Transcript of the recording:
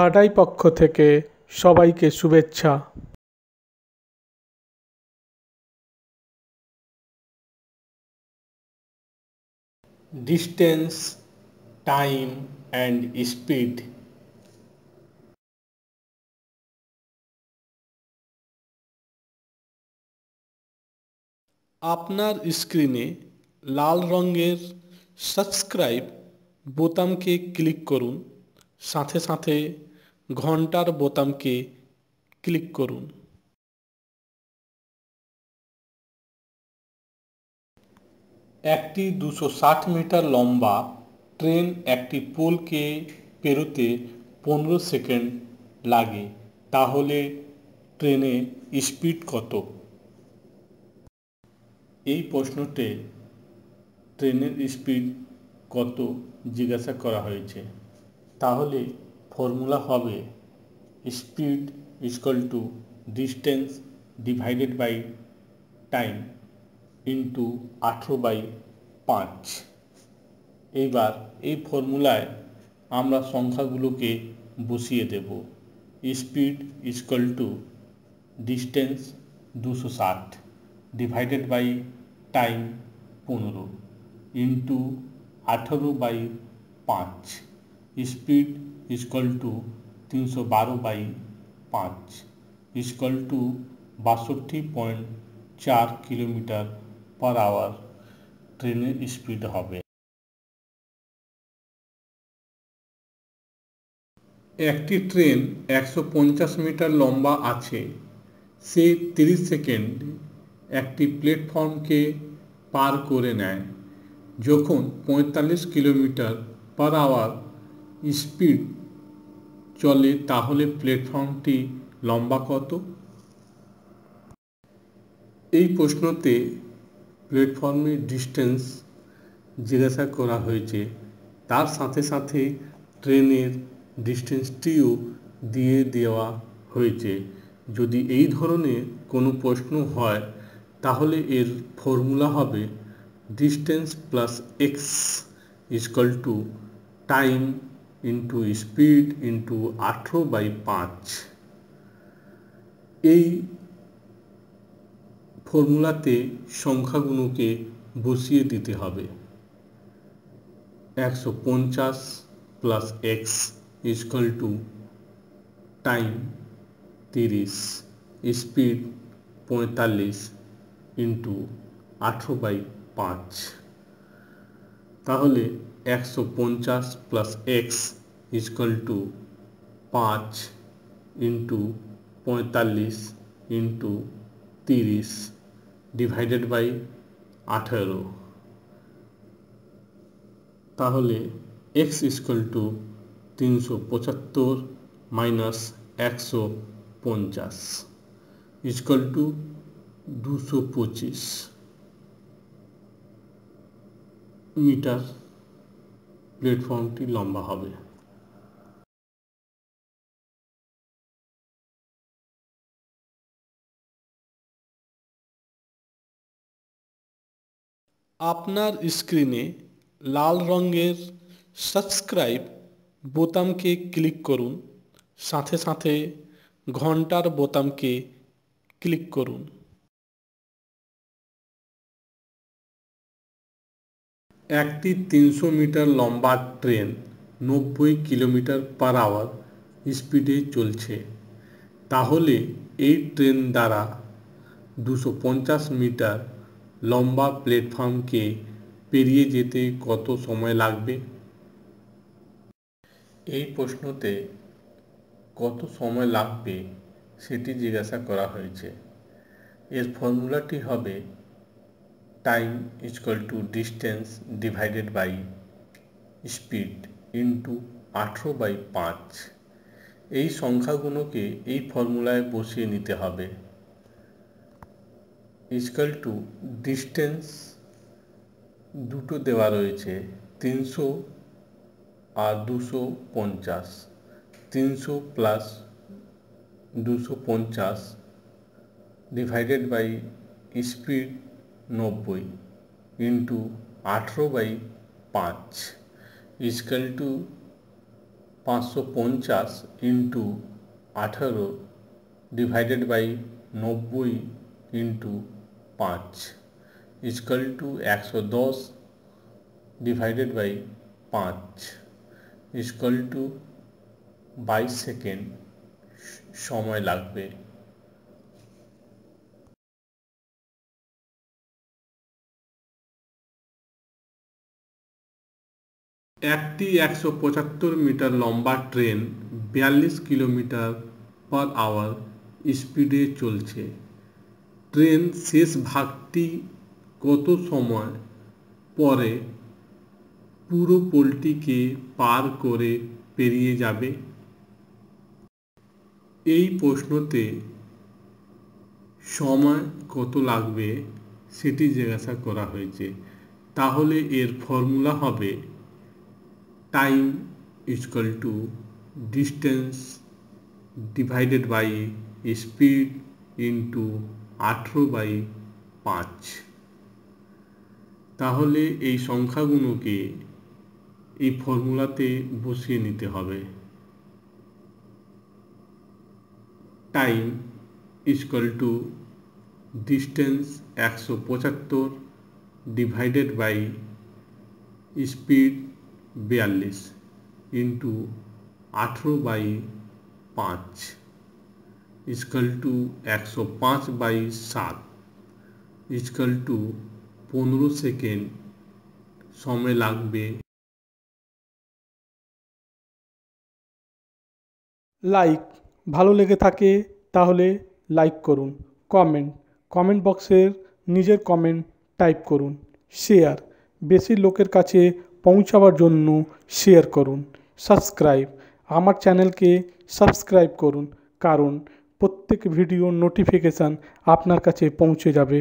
থাডাই পক্ষ থেকে সবাইকে শুভেচ্ছা ডিস্টেন্স টাইম অ্যান্ড স্পিড আপনার স্ক্রিনে লাল রঙের সাবস্ক্রাইব বোতামকে ক্লিক করুন সাথে সাথে ঘন্টার বোতামকে ক্লিক করুন একটি দুশো ষাট মিটার লম্বা ট্রেন একটি পোলকে পেরোতে পনেরো সেকেন্ড লাগে তাহলে ট্রেনে স্পিড কত এই প্রশ্নতে ট্রেনের স্পিড কত জিজ্ঞাসা করা হয়েছে তাহলে ফর্মুলা হবে speed is equal to distance divided by time into আঠেরো বাই পাঁচ এইবার এই ফর্মুলায় আমরা সংখ্যাগুলোকে বসিয়ে দেব স্পিড ইজকাল টু ডিস্টেন্স দুশো ষাট ডিভাইডেড বাই টাইম পনেরো ইন্টু আঠারো বাই পাঁচ স্পিড इजकल টু তিনশো বারো বাই পাঁচ पाँच টু বাষট্টি পয়েন্ট চার কিলোমিটার পার আওয়ার ট্রেনের স্পিড হবে একটি ট্রেন একশো পঞ্চাশ মিটার লম্বা আছে সে তিরিশ সেকেন্ড একটি প্ল্যাটফর্মকে পার করে নেয় যখন পঁয়তাল্লিশ কিলোমিটার পার আওয়ার স্পিড চলে তাহলে প্ল্যাটফর্মটি লম্বা কত এই প্রশ্নতে প্ল্যাটফর্মের ডিস্টেন্স জিজ্ঞাসা করা হয়েছে তার সাথে সাথে ট্রেনের ডিস্টেন্সটিও দিয়ে দেওয়া হয়েছে যদি এই ধরনের কোনো প্রশ্ন হয় তাহলে এর ফর্মুলা হবে distance plus X is equal to time into speed into আঠেরো বাই পাঁচ এই ফর্মুলাতে সংখ্যাগুলোকে বসিয়ে দিতে হবে একশো পঞ্চাশ plus X is equal to time তিরিশ স্পিড পঁয়তাল্লিশ ইন্টু আঠেরো বাই পাঁচ তাহলে একশো পঞ্চাশ প্লাস এক্স ইজকাল টু পাঁচ ইন্টু পঁয়তাল্লিশ ইন্টু তিরিশ ডিভাইডেড বাই আঠেরো তাহলে এক্স ইজকাল টু তিনশো পঁচাত্তর মাইনাস একশো পঞ্চাশ ইজকাল টু দুশো পঁচিশ মিটার প্ল্যাটফর্মটি লম্বা হবে আপনার স্ক্রিনে লাল রঙের সাবস্ক্রাইব বোতামকে ক্লিক করুন সাথে সাথে ঘন্টার বোতামকে ক্লিক করুন একটি তিনশো মিটার লম্বা ট্রেন নব্বই কিলোমিটার পার আওয়ার স্পিডে চলছে তাহলে এই ট্রেন দ্বারা দুশো পঞ্চাশ মিটার লম্বা প্ল্যাটফর্মকে পেরিয়ে যেতে কত সময় লাগবে এই প্রশ্নতে কত সময় লাগবে সেটি জিজ্ঞাসা করা হয়েছে এর ফর্মুলাটি হবে time is equal to distance divided by speed into আঠেরো বাই পাঁচ এই সংখ্যাগুলোকে এই ফর্মুলায় বসিয়ে নিতে হবে ইজকাল টু ডিস্টেন্স দুটো দেওয়া রয়েছে তিনশো আর দুশো পঞ্চাশ তিনশো প্লাস দুশো পঞ্চাশ ডিভাইডেড বাই স্পিড नब्बे इंटू अठारो बच इजकाल टू पाँच पंचाश इंटू अठारो डिवाइडेड बब्बे इंटू पाँच इजकाल टू एक सौ दस डिवाइडेड बच इजकाल टू बेकेंड समय लगभग একটি একশো পঁচাত্তর মিটার লম্বা ট্রেন বিয়াল্লিশ কিলোমিটার পার আওয়ার স্পিডে চলছে ট্রেন শেষ ভাগটি কত সময় পরে পুরো পোলটিকে পার করে পেরিয়ে যাবে এই প্রশ্নতে সময় কত লাগবে সেটি জিজ্ঞাসা করা হয়েছে তাহলে এর ফর্মুলা হবে time is to to divided by speed speed into আঠেরো বাই পাঁচ তাহলে এই সংখ্যাগুলোকে এই ফর্মুলাতে বসিয়ে নিতে হবে টাইম ইজকাল টু ডিস্টেন্স একশো পঁচাত্তর ডিভাইডেড বাই স্পিড বিয়াল্লিশ ইন্টু আঠেরো বাই পাঁচ ইজকাল টু একশো পাঁচ বাই সাত ইজকাল টু পনেরো সেকেন্ড সময় লাগবে লাইক ভালো লেগে থাকে তাহলে লাইক করুন কমেন্ট কমেন্ট বক্সের নিজের কমেন্ট টাইপ করুন শেয়ার বেশি লোকের কাছে পৌঁছাবার জন্য শেয়ার করুন সাবস্ক্রাইব আমাদের চ্যানেলকে সাবস্ক্রাইব করুন কারণ প্রত্যেক ভিডিও নোটিফিকেশন আপনার কাছে পৌঁছে যাবে